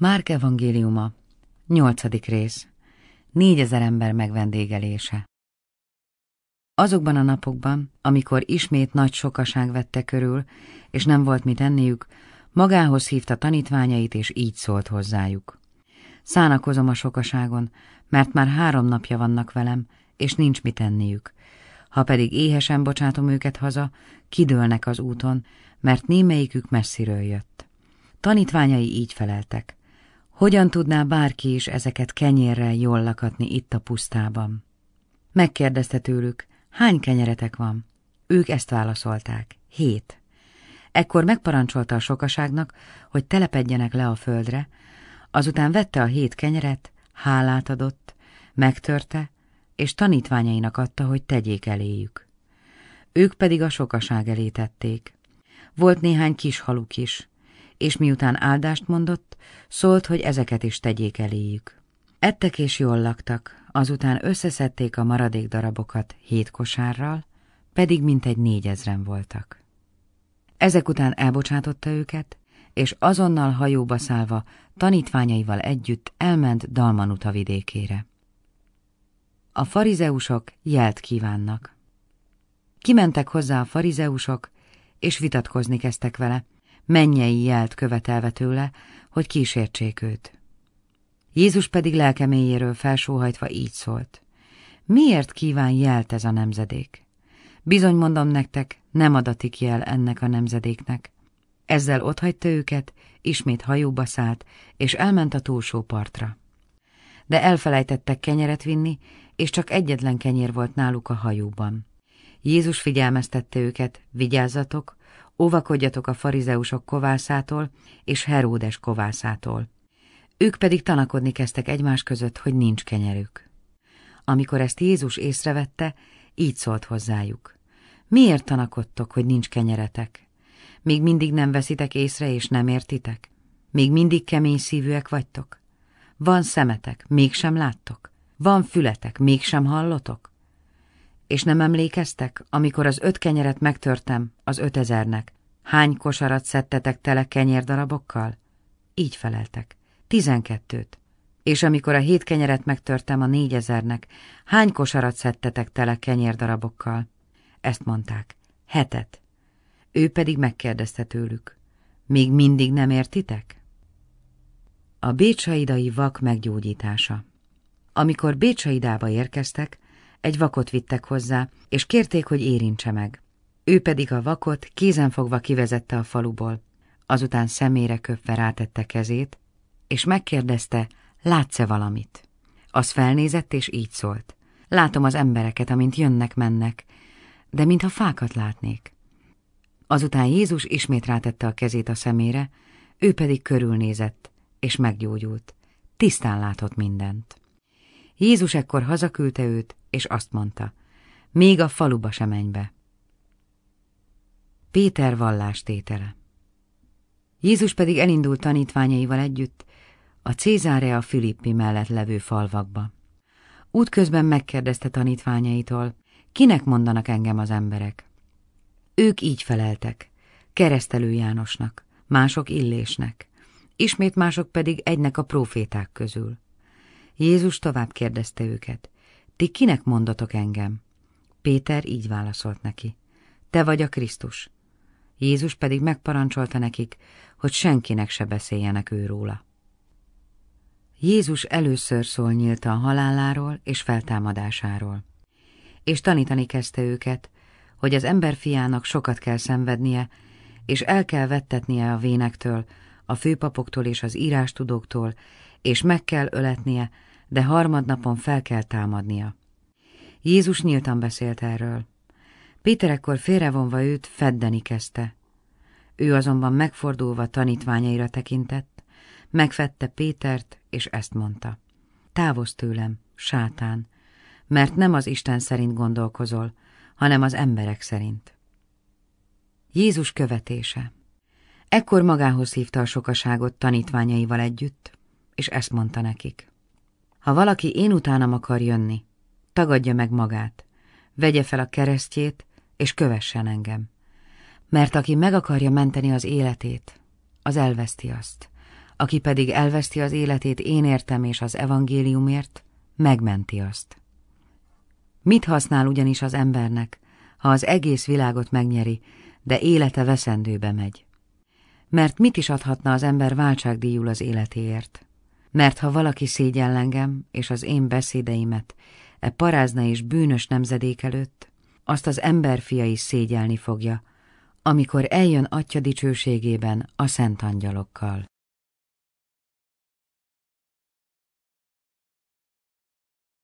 Márk evangéliuma, nyolcadik rész, négyezer ember megvendégelése. Azokban a napokban, amikor ismét nagy sokaság vette körül, és nem volt mit enniük, magához hívta tanítványait, és így szólt hozzájuk. Szánakozom a sokaságon, mert már három napja vannak velem, és nincs mit enniük. Ha pedig éhesen bocsátom őket haza, kidőlnek az úton, mert némelyikük messziről jött. Tanítványai így feleltek. Hogyan tudná bárki is ezeket kenyérrel jól lakatni itt a pusztában? Megkérdezte tőlük, hány kenyeretek van? Ők ezt válaszolták, hét. Ekkor megparancsolta a sokaságnak, hogy telepedjenek le a földre, azután vette a hét kenyeret, hálát adott, megtörte, és tanítványainak adta, hogy tegyék eléjük. Ők pedig a sokaság elé tették. Volt néhány kis haluk is, és miután áldást mondott, szólt, hogy ezeket is tegyék eléjük. Ettek és jól laktak, azután összeszedték a maradék darabokat hét kosárral, pedig mintegy négyezren voltak. Ezek után elbocsátotta őket, és azonnal hajóba szállva tanítványaival együtt elment Dalmanuta vidékére. A farizeusok jelt kívánnak. Kimentek hozzá a farizeusok, és vitatkozni kezdtek vele, mennyei jelt követelve tőle, hogy kísértsék őt. Jézus pedig lelkeméjéről felsóhajtva így szólt. Miért kíván jelt ez a nemzedék? Bizony mondom nektek, nem adatik jel ennek a nemzedéknek. Ezzel otthagyta őket, ismét hajóba szállt, és elment a túlsó partra. De elfelejtettek kenyeret vinni, és csak egyetlen kenyér volt náluk a hajóban. Jézus figyelmeztette őket, vigyázzatok, Óvakodjatok a farizeusok kovászától és Heródes kovászától. Ők pedig tanakodni kezdtek egymás között, hogy nincs kenyerük. Amikor ezt Jézus észrevette, így szólt hozzájuk. Miért tanakodtok, hogy nincs kenyeretek? Még mindig nem veszitek észre és nem értitek? Még mindig kemény szívűek vagytok? Van szemetek, mégsem láttok? Van fületek, mégsem hallotok? És nem emlékeztek, amikor az öt kenyeret megtörtem az ötezernek? Hány kosarat szedtetek tele kenyérdarabokkal? Így feleltek. Tizenkettőt. És amikor a hét kenyeret megtörtem a négyezernek, hány kosarat szedtetek tele kenyérdarabokkal? Ezt mondták. Hetet. Ő pedig megkérdezte tőlük. Még mindig nem értitek? A bécsaidai vak meggyógyítása Amikor Bécsaidába érkeztek, egy vakot vittek hozzá, és kérték, hogy érintse meg. Ő pedig a vakot kézenfogva kivezette a faluból, azután szemére köpve rátette kezét, és megkérdezte, látsz-e valamit? Az felnézett, és így szólt. Látom az embereket, amint jönnek-mennek, de mintha fákat látnék. Azután Jézus ismét rátette a kezét a szemére, ő pedig körülnézett, és meggyógyult. Tisztán látott mindent. Jézus ekkor hazaküldte őt, és azt mondta, még a faluba sem menj be. Péter vallás tétele Jézus pedig elindult tanítványaival együtt a Cézárea Filippi mellett levő falvakba. Útközben megkérdezte tanítványaitól, kinek mondanak engem az emberek. Ők így feleltek, keresztelő Jánosnak, mások illésnek, ismét mások pedig egynek a proféták közül. Jézus tovább kérdezte őket, ti kinek mondatok engem? Péter így válaszolt neki. Te vagy a Krisztus. Jézus pedig megparancsolta nekik, hogy senkinek se beszéljenek ő róla. Jézus először szól a haláláról és feltámadásáról, és tanítani kezdte őket, hogy az emberfiának sokat kell szenvednie, és el kell vettetnie a vénektől, a főpapoktól és az írástudóktól, és meg kell öletnie, de harmadnapon fel kell támadnia. Jézus nyíltan beszélt erről. Péter ekkor félrevonva őt feddeni kezdte. Ő azonban megfordulva tanítványaira tekintett, megfette Pétert, és ezt mondta. Távozz tőlem, sátán, mert nem az Isten szerint gondolkozol, hanem az emberek szerint. Jézus követése Ekkor magához hívta a sokaságot tanítványaival együtt, és ezt mondta nekik. Ha valaki én utánam akar jönni, tagadja meg magát, vegye fel a keresztjét, és kövessen engem. Mert aki meg akarja menteni az életét, az elveszti azt. Aki pedig elveszti az életét én értem és az evangéliumért, megmenti azt. Mit használ ugyanis az embernek, ha az egész világot megnyeri, de élete veszendőbe megy? Mert mit is adhatna az ember váltságdíjul az életéért? mert ha valaki szégyell engem és az én beszédeimet e parázna és bűnös nemzedék előtt, azt az emberfia is szégyelni fogja, amikor eljön atya dicsőségében a szent angyalokkal.